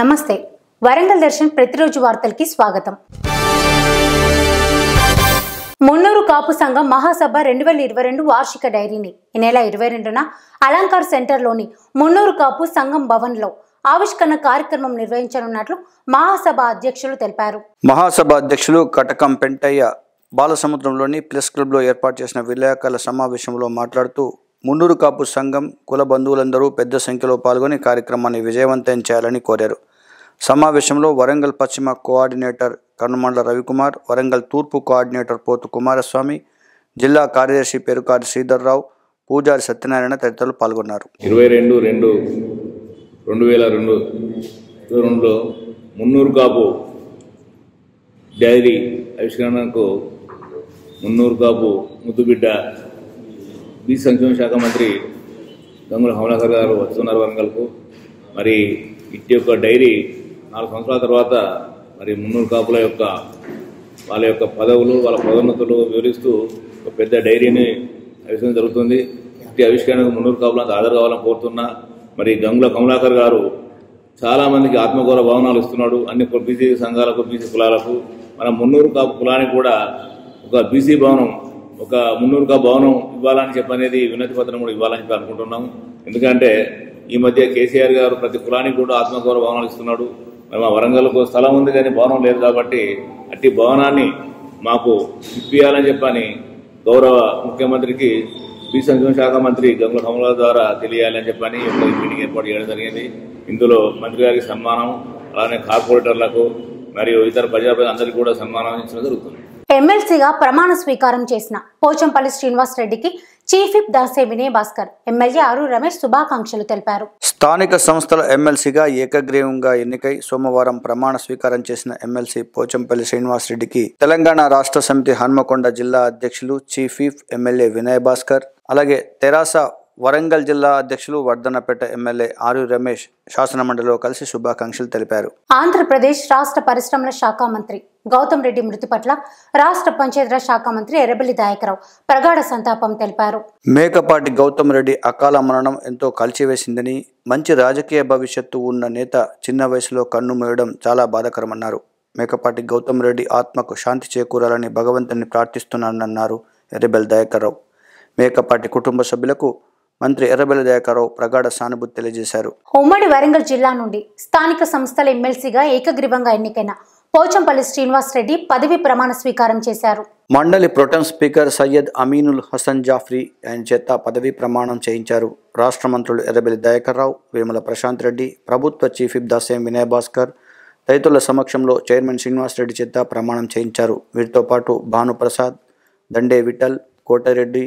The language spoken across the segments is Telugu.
నమస్తే వరంగల్ దర్శన్ ప్రతిరోజు వార్తలకి స్వాగతం మున్నూరు కాపు సంఘం మహాసభ రెండు వేల ఇరవై రెండు వార్షిక డైరీని ఈ నెల ఇరవై రెండున అలంకార్ సెంటర్లోని మున్నూరు కాపు సంఘం భవన్లో ఆవిష్కరణ కార్యక్రమం నిర్వహించనున్నట్లు మహాసభ అధ్యక్షులు తెలిపారు మహాసభ అధ్యక్షులు కటకం పెంటయ్య బాలసముద్రంలోని ప్లస్ క్లబ్లో ఏర్పాటు చేసిన విలేకరుల సమావేశంలో మాట్లాడుతూ మున్నూరు కాపు సంఘం కుల బంధువులందరూ పెద్ద సంఖ్యలో పాల్గొని కార్యక్రమాన్ని విజయవంతం చేయాలని కోరారు సమావేశంలో వరంగల్ పశ్చిమ కోఆర్డినేటర్ కనుమండల రవికుమార్ వరంగల్ తూర్పు కోఆర్డినేటర్ పోతు కుమారస్వామి జిల్లా కార్యదర్శి పేరుకాటి శ్రీధర్రావు పూజారి సత్యనారాయణ తదితరులు పాల్గొన్నారు ఇరవై రెండు రెండు రెండు వేల రెండు రెండులో మున్నూరు కాపు డైరీ ఆవిష్కరణకు మున్నూరు కాపు ముద్దుబిడ్డ బి సంక్షేమ శాఖ మంత్రి గంగుల హమలాకర్ గారు వస్తున్నారు వరంగల్కు మరి ఇటు యొక్క డైరీ నాలుగు సంవత్సరాల తర్వాత మరి మున్నూరు కాపుల యొక్క వాళ్ళ యొక్క పదవులు వాళ్ళ పదోన్నతులు వివరిస్తూ ఒక పెద్ద డైరీని ఆవిష్కరణ జరుగుతుంది ఇంటి ఆవిష్కరణకు మున్నూరు కాపులంతా ఆధారు కావాలని కోరుతున్నా మరి గంగుల కమలాకర్ గారు చాలామందికి ఆత్మగౌరవ భవనాలు ఇస్తున్నాడు అన్ని బీసీ సంఘాలకు బీసీ కులాలకు మన మున్నూరు కాపు కులానికి కూడా ఒక బీసీ భవనం ఒక మున్నూరు కాపు భవనం ఇవ్వాలని చెప్పనేది వినతి పత్రం కూడా ఇవ్వాలని చెప్పి అనుకుంటున్నాము ఎందుకంటే ఈ మధ్య కేసీఆర్ గారు ప్రతి కులానికి కూడా ఆత్మగౌరవ భవనాలు ఇస్తున్నాడు మేము మా వరంగల్కు స్థలం ఉంది కానీ భవనం లేదు కాబట్టి అట్టి భవనాన్ని మాకు ఇప్పియాలని చెప్పని గౌరవ ముఖ్యమంత్రికి బి సంక్షేమ శాఖ మంత్రి గంగుల కమల ద్వారా తెలియాలని చెప్పని మీటింగ్ ఏర్పాటు చేయడం జరిగింది ఇందులో మంత్రి గారికి సన్మానం అలానే కార్పొరేటర్లకు మరియు ఇతర ప్రజాప్రతినిధులందరికీ కూడా సన్మానం ఇచ్చడం జరుగుతుంది ఎమ్మెల్సీగా ప్రమాణ స్వీకారం చేసిన పోచంపల్లి శ్రీనివాస్ రెడ్డికి చీఫ్ విప్ దాసే వినయ్ భాస్కర్ ఎమ్మెల్యే ఆరు రమేష్ శుభాకాంక్షలు తెలిపారు స్థానిక సంస్థల ఎమ్మెల్సీగా ఏకగ్రీవంగా ఎన్నికై సోమవారం ప్రమాణ స్వీకారం చేసిన ఎమ్మెల్సీ పోచంపల్లి శ్రీనివాసరెడ్డికి తెలంగాణ రాష్ట్ర సమితి హన్మకొండ జిల్లా అధ్యక్షులు chief whip MLA Vinay Bhaskar అలాగే తెరాస వరంగల్ జిల్లా అధ్యక్షులు వర్ధనపేట ఎమ్మెల్యే ఆరు రమేష్ శాసనమండలిలో కలిసి శుభాకాంక్షలు తెలిపారు ఆంధ్రప్రదేశ్ రాష్ట్ర పరిశ్రమల శాఖ మంత్రి గౌతమ్ రెడ్డి మృతి పట్ల రాష్ట్ర పంచాయతీరాజ్ శాఖ మంత్రి ఎర్రబెల్లి దాయకరావు ప్రగాఢ సంతాపం తెలిపారు మేకపాటి గౌతమ్ రెడ్డి అకాల మరణం ఎంతో కలిసివేసిందని మంచి రాజకీయ భవిష్యత్తు ఉన్న నేత చిన్న వయసులో కన్ను మేయడం చాలా బాధాకరమన్నారు మేకపాటి గౌతమ్ రెడ్డి ఆత్మకు శాంతి చేకూరాలని భగవంతుని ప్రార్థిస్తున్నానన్నారు ఎర్రబెల్లి దాయకరావు మేకపాటి కుటుంబ సభ్యులకు మంత్రి ఎర్రబెల్లి దయాకరావు ప్రగాఢ సానుభూతి తెలియజేశారు ఉమ్మడి వరంగల్ జిల్లా నుండి స్థానిక సంస్థల ఎమ్మెల్సీగా ఏకగ్రీవంగా ఎన్నికైన పోచంపల్లి శ్రీనివాస్ రెడ్డి పదవి ప్రమాణ స్వీకారం చేశారు మండలి ప్రొటెం స్పీకర్ సయ్యద్ అమీనుల్ హసన్ జాఫ్రీ ఆయన చేత పదవి ప్రమాణం చేయించారు రాష్ట్ర మంత్రులు ఎర్రబెల్లి దయాకర్రావు వేముల ప్రశాంత్ రెడ్డి ప్రభుత్వ చీఫ్ ఇబ్ దాసేం వినయ్ భాస్కర్ రైతుల సమక్షంలో చైర్మన్ శ్రీనివాస్ రెడ్డి చేత ప్రమాణం చేయించారు వీరితో పాటు భానుప్రసాద్ దండే విఠల్ కోటరెడ్డి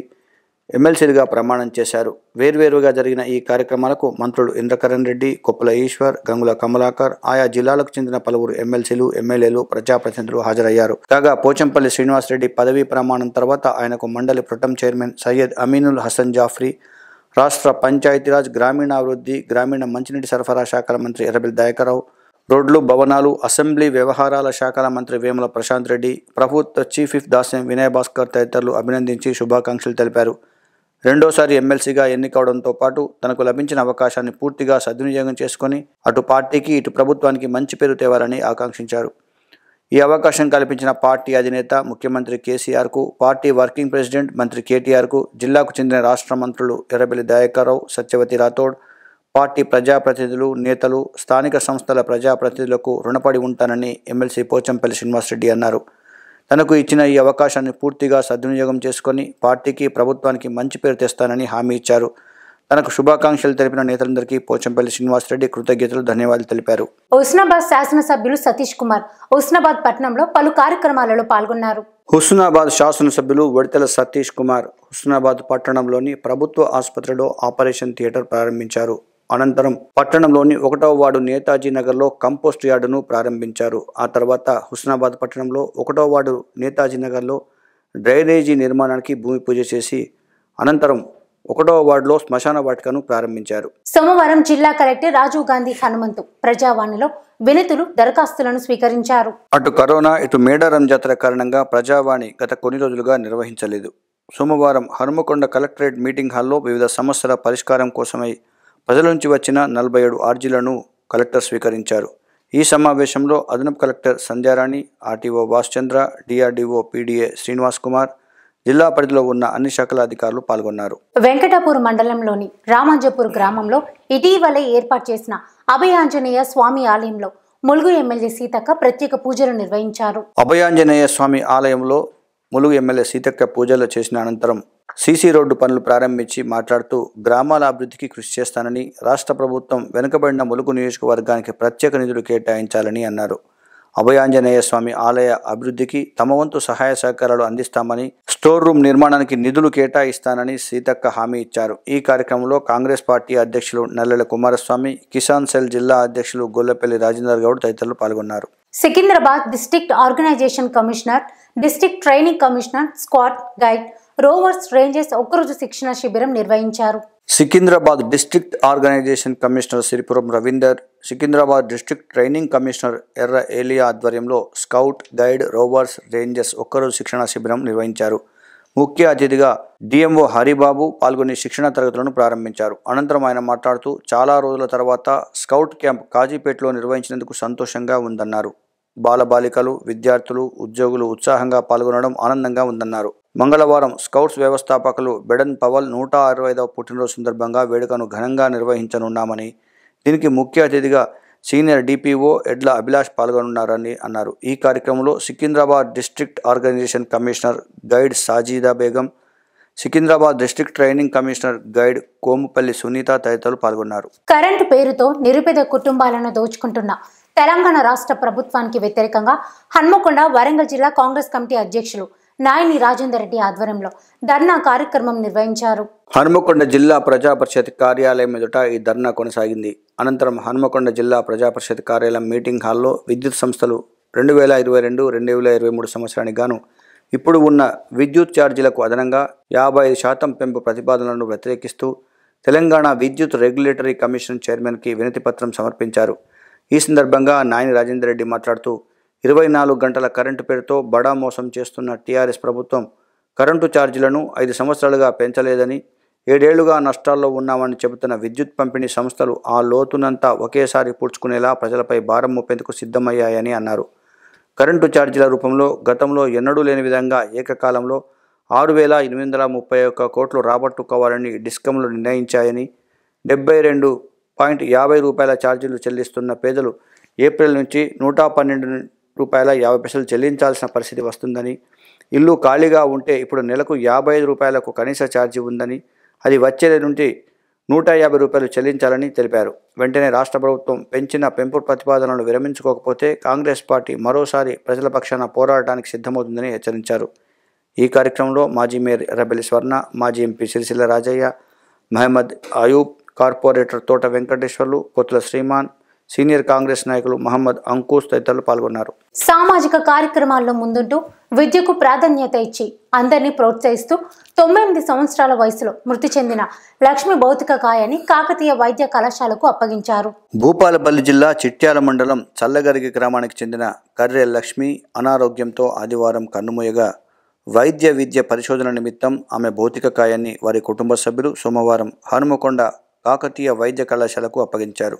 ఎమ్మెల్సీలుగా ప్రమాణం చేశారు వేర్వేరుగా జరిగిన ఈ కార్యక్రమాలకు మంత్రులు ఇంద్రకరణ్ రెడ్డి కొప్పుల ఈశ్వర్ గంగుల కమలాకర్ ఆయా జిల్లాలకు చెందిన పలువురు ఎమ్మెల్సీలు ఎమ్మెల్యేలు ప్రజాప్రతినిధులు హాజరయ్యారు కాగా పోచంపల్లి శ్రీనివాసరెడ్డి పదవీ ప్రమాణం తర్వాత ఆయనకు మండలి ప్రొటం చైర్మన్ సయ్యద్ అమీనుల్ హసన్ జాఫ్రీ రాష్ట్ర పంచాయతీరాజ్ గ్రామీణాభివృద్ధి గ్రామీణ మంచినీటి సరఫరా శాఖల మంత్రి ఎర్రబిల్ దయాకరావు రోడ్లు భవనాలు అసెంబ్లీ వ్యవహారాల శాఖల మంత్రి వేముల ప్రశాంత్ రెడ్డి ప్రభుత్వ చీఫ్ ఇఫ్ దాస్యం వినయ్ భాస్కర్ తదితరులు అభినందించి శుభాకాంక్షలు తెలిపారు రెండోసారి ఎమ్మెల్సీగా ఎన్నికవడంతో పాటు తనకు లభించిన అవకాశాన్ని పూర్తిగా సద్వినియోగం చేసుకొని అటు పార్టీకి ఇటు ప్రభుత్వానికి మంచి పేరు తేవాలని ఆకాంక్షించారు ఈ అవకాశం కల్పించిన పార్టీ అధినేత ముఖ్యమంత్రి కేసీఆర్కు పార్టీ వర్కింగ్ ప్రెసిడెంట్ మంత్రి కేటీఆర్కు జిల్లాకు చెందిన రాష్ట్ర మంత్రులు ఎర్రబెల్లి దయాకర్రావు సత్యవతి రాథోడ్ పార్టీ ప్రజాప్రతినిధులు నేతలు స్థానిక సంస్థల ప్రజాప్రతినిధులకు రుణపడి ఉంటానని ఎమ్మెల్సీ పోచంపల్లి శ్రీనివాసరెడ్డి అన్నారు తనకు ఇచ్చిన ఈ అవకాశాన్ని పూర్తిగా సద్వినియోగం చేసుకొని పార్టీకి ప్రభుత్వానికి మంచి పేరు తెస్తానని హామీ ఇచ్చారు తనకు శుభాకాంక్షలు తెలిపిన నేతలందరికీ పోచంపల్లి శ్రీనివాసరెడ్డి కృతజ్ఞతలు ధన్యవాదాలు తెలిపారు హుస్నాబాద్ శాసనసభ్యులు సతీష్ కుమార్ హుస్నాబాద్ పట్టణంలో పలు కార్యక్రమాలలో పాల్గొన్నారు హుస్నాబాద్ శాసనసభ్యులు వడితల సతీష్ కుమార్ హుస్నాబాద్ పట్టణంలోని ప్రభుత్వ ఆసుపత్రిలో ఆపరేషన్ థియేటర్ ప్రారంభించారు అనంతరం పట్టణంలోని ఒకటవ వార్డు నేతాజీ నగర్లో కంపోస్ట్ యార్డును ప్రారంభించారు ఆ తర్వాత హుస్నాబాద్ పట్టణంలో ఒకటవ వార్డు నేతాజీ నగర్లో డ్రైనేజీ నిర్మాణానికి భూమి పూజ చేసి అనంతరం ఒకటో వార్డులో శ్మశాన వాటికను ప్రారంభించారు సోమవారం జిల్లా కలెక్టర్ రాజీవ్ గాంధీ హనుమంతు ప్రజావాణిలో వినతులు దరఖాస్తులను స్వీకరించారు అటు కరోనా ఇటు మేడారం జాతర కారణంగా ప్రజావాణి గత కొన్ని రోజులుగా నిర్వహించలేదు సోమవారం హనుమకొండ కలెక్టరేట్ మీటింగ్ హాల్లో వివిధ సమస్యల పరిష్కారం కోసమై ప్రజల నుంచి వచ్చిన నలభై ఏడు ఆర్జీలను కలెక్టర్ స్వీకరించారు ఈ సమావేశంలో అదనపు కలెక్టర్ సంధ్యారాణి ఆర్టీఓ భాస్చంద్ర డిఆర్డీఓ పీడీఏ శ్రీనివాస్ కుమార్ జిల్లా పరిధిలో ఉన్న అన్ని శాఖల అధికారులు పాల్గొన్నారు వెంకటాపూర్ మండలంలోని రామాంజపూర్ గ్రామంలో ఇటీవలే ఏర్పాటు చేసిన అభయాంజనేయ స్వామి ఆలయంలో ములుగు ఎమ్మెల్యే సీతక్క ప్రత్యేక పూజలు నిర్వహించారు అభయాంజనేయ స్వామి ఆలయంలో ములుగు ఎమ్మెల్యే సీతక్క పూజలు చేసిన అనంతరం సీసీ రోడ్డు పనులు ప్రారంభించి మాట్లాడుతూ గ్రామాల అభివృద్ధికి కృషి చేస్తానని రాష్ట్ర ప్రభుత్వం వెనుకబడిన ములుగు నియోజకవర్గానికి ప్రత్యేక నిధులు కేటాయించాలని అన్నారు అభయాంజనేయ స్వామి ఆలయ అభివృద్ధికి తమ వంతు సహాయ సహకారాలు అందిస్తామని స్టోర్ రూమ్ నిర్మాణానికి నిధులు కేటాయిస్తానని సీతక్క హామీ ఇచ్చారు ఈ కార్యక్రమంలో కాంగ్రెస్ పార్టీ అధ్యక్షులు నల్లెల కుమారస్వామి కిసాన్ సెల్ జిల్లా అధ్యక్షులు గొల్లపల్లి రాజేందర్ గౌడ్ తదితరులు పాల్గొన్నారు Secunderabad district organisation commissioner district training commissioner squad guide rovers ranges ఒకరోజు శిక్షణ శిబిరం నిర్వహించారు Secunderabad district organisation commissioner Siripuram Ravinder Secunderabad district training commissioner Erra Elia ఆధ్వర్యంలో స్కౌట్ గైడ్ రోవర్స్ రేంజర్స్ ఒక్కరోజు శిక్షణ శిబిరం నిర్వహించారు ముఖ్య అతిథిగా డిఎంఓ హరిబాబు పాల్గొని శిక్షణ తరగతులను ప్రారంభించారు అనంతరం ఆయన మాట్లాడుతూ చాలా రోజుల తర్వాత స్కౌట్ క్యాంప్ కాజీపేటలో నిర్వహించినందుకు సంతోషంగా ఉందన్నారు బాలబాలికలు విద్యార్థులు ఉద్యోగులు ఉత్సాహంగా పాల్గొనడం ఆనందంగా ఉందన్నారు మంగళవారం స్కౌట్స్ వ్యవస్థాపకులు బెడన్ పవల్ నూట అరవైదవ పుట్టినరోజు సందర్భంగా వేడుకను ఘనంగా నిర్వహించనున్నామని దీనికి ముఖ్య అతిథిగా సీనియర్ డిపిఓ ఎడ్ల అభిలాష్ పాల్గొనున్నారని అన్నారు ఈ కార్యక్రమంలో Secunderabad district organisation commissioner guide Sajida Begum Secunderabad district training commissioner guide Komupalli Sunitha తదితరులు పాల్గొన్నారు కరెంటు పేరుతో నిరుపేద కుటుంబాలను దోచుకుంటున్న తెలంగాణ రాష్ట్ర ప్రభుత్వానికి వ్యతిరేకంగా హన్మకొండ వరంగల్ జిల్లా కాంగ్రెస్ కమిటీ అధ్యక్షులు నాయని రాజేందర్ రెడ్డి ఆధ్వర్యంలో ధర్నా కార్యక్రమం నిర్వహించారు హనుమకొండ జిల్లా ప్రజాపరిషత్ కార్యాలయం ఎదుట ఈ ధర్నా కొనసాగింది అనంతరం హనుమకొండ జిల్లా ప్రజాపరిషత్ కార్యాలయం మీటింగ్ హాల్లో విద్యుత్ సంస్థలు రెండు వేల ఇరవై రెండు రెండు వేల ఇరవై మూడు సంవత్సరానికి గాను ఇప్పుడు ఉన్న విద్యుత్ ఛార్జీలకు అదనంగా యాభై ఐదు శాతం పెంపు ప్రతిపాదనలను వ్యతిరేకిస్తూ తెలంగాణ విద్యుత్ రెగ్యులేటరీ కమిషన్ చైర్మన్కి వినతిపత్రం సమర్పించారు ఈ సందర్భంగా నాయని రాజేందర్ రెడ్డి మాట్లాడుతూ ఇరవై నాలుగు గంటల కరెంటు పేరుతో బడా మోసం చేస్తున్న టీఆర్ఎస్ ప్రభుత్వం కరెంటు ఛార్జీలను ఐదు సంవత్సరాలుగా పెంచలేదని ఏడేళ్లుగా నష్టాల్లో ఉన్నామని చెబుతున్న విద్యుత్ పంపిణీ సంస్థలు ఆ లోతునంతా ఒకేసారి పూడ్చుకునేలా ప్రజలపై భారం మోపేందుకు సిద్ధమయ్యాయని అన్నారు కరెంటు ఛార్జీల రూపంలో గతంలో ఎన్నడూ లేని విధంగా ఏకకాలంలో ఆరు వేల ఎనిమిది వందల ముప్పై ఒక్క కోట్లు రాబట్టుకోవాలని డిస్కమ్లు నిర్ణయించాయని డెబ్బై రెండు పాయింట్ యాభై రూపాయల ఛార్జీలు చెల్లిస్తున్న పేదలు ఏప్రిల్ నుంచి నూట పన్నెండు రూపాయల యాభై పైసలు చెల్లించాల్సిన పరిస్థితి వస్తుందని ఇల్లు ఖాళీగా ఉంటే ఇప్పుడు నెలకు యాభై ఐదు రూపాయలకు కనీస ఛార్జీ ఉందని అది వచ్చేది నుండి నూట యాభై రూపాయలు చెల్లించాలని తెలిపారు వెంటనే రాష్ట్ర ప్రభుత్వం పెంచిన పెంపు ప్రతిపాదనలు విరమించుకోకపోతే కాంగ్రెస్ పార్టీ మరోసారి ప్రజల పక్షాన పోరాడటానికి సిద్ధమవుతుందని హెచ్చరించారు ఈ కార్యక్రమంలో మాజీ మేయర్ రబెలి స్వర్ణ మాజీ MP Siricilla Rajaiah Mohammed Ayub corporator Thota Venkateswarlu Kothula Sriman senior Congress నాయకులు మహమ్మద్ అంకుష్ తదితరులు పాల్గొన్నారు సామాజిక కార్యక్రమాల్లో ముందుంటూ విద్యకు ప్రాధాన్యత ఇచ్చి అందరినీ ప్రోత్సహిస్తూ తొమ్మిది సంవత్సరాల వయసులో మృతి చెందిన లక్ష్మి భౌతిక కాయని కాకతీయ వైద్య కళాశాలకు అప్పగించారు భూపాలపల్లి జిల్లా చిట్యాల మండలం చల్లగరిగి గ్రామానికి చెందిన కర్రె లక్ష్మి అనారోగ్యంతో ఆదివారం కన్నుమూయగా వైద్య విద్య పరిశోధన నిమిత్తం ఆమె భౌతిక కాయాన్ని వారి కుటుంబ సభ్యులు సోమవారం హనుమకొండ కాకతీయ వైద్య కళాశాలకు అప్పగించారు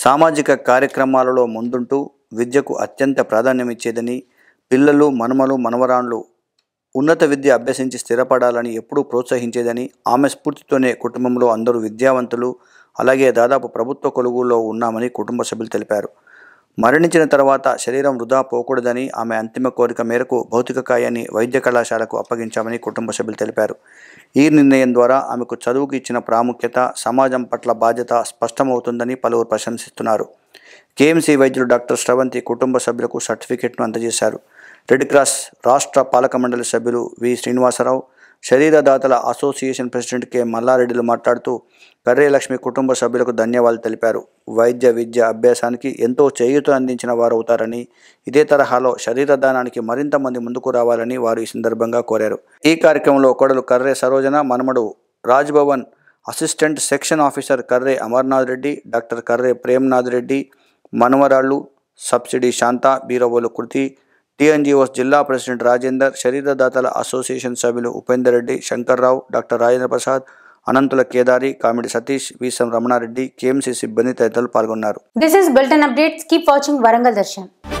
సామాజిక కార్యక్రమాలలో ముందుంటూ విద్యకు అత్యంత ప్రాధాన్యమిచ్చేదని పిల్లలు మనమలు మనవరాండ్లు ఉన్నత విద్య అభ్యసించి స్థిరపడాలని ఎప్పుడూ ప్రోత్సహించేదని ఆమె స్ఫూర్తితోనే కుటుంబంలో అందరూ విద్యావంతులు అలాగే దాదాపు ప్రభుత్వ కొలుగులో ఉన్నామని కుటుంబ సభ్యులు తెలిపారు మరణించిన తర్వాత శరీరం వృధా పోకూడదని ఆమె అంతిమ కోరిక మేరకు భౌతిక కాయాన్ని వైద్య కళాశాలకు అప్పగించామని కుటుంబ సభ్యులు తెలిపారు ఈ నిర్ణయం ద్వారా ఆమెకు చదువుకు ఇచ్చిన ప్రాముఖ్యత సమాజం పట్ల బాధ్యత స్పష్టమవుతుందని పలువురు ప్రశంసిస్తున్నారు కేఎంసీ వైద్యులు డాక్టర్ శ్రవంతి కుటుంబ సభ్యులకు సర్టిఫికెట్ను అందజేశారు రెడ్ క్రాస్ రాష్ట్ర పాలక మండలి సభ్యులు వి శ్రీనివాసరావు శరీరదాతల అసోసియేషన్ ప్రెసిడెంట్ కె మల్లారెడ్డిలు మాట్లాడుతూ లక్ష్మి కుటుంబ సభ్యులకు ధన్యవాదాలు తెలిపారు వైద్య విద్య అభ్యాసానికి ఎంతో చేయూత అందించిన వారు అవుతారని ఇదే తరహాలో శరీరదానానికి మరింత మంది ముందుకు రావాలని వారు ఈ సందర్భంగా కోరారు ఈ కార్యక్రమంలో కొడలు కర్రే సరోజన మనమడు Raj Bhavan assistant section officer Karre Amarnath Reddy doctor Karre Premnath Reddy మనవరాళ్ళు సబ్సిడీ శాంత బీరవోలు కృతి టీఎన్జీఓస్ జిల్లా ప్రెసిడెంట్ రాజేందర్ శరీరదాతల అసోసియేషన్ సభ్యులు ఉపేందర్ రెడ్డి శంకర్ రావు డాక్టర్ రాజేంద్ర ప్రసాద్ అనంతుల కేదారి కామెడి సతీష్ విసం రమణారెడ్డి కేఎంసీ సిబ్బంది తదితరులు పాల్గొన్నారు this is bulletin updates keep watching Warangal Darshan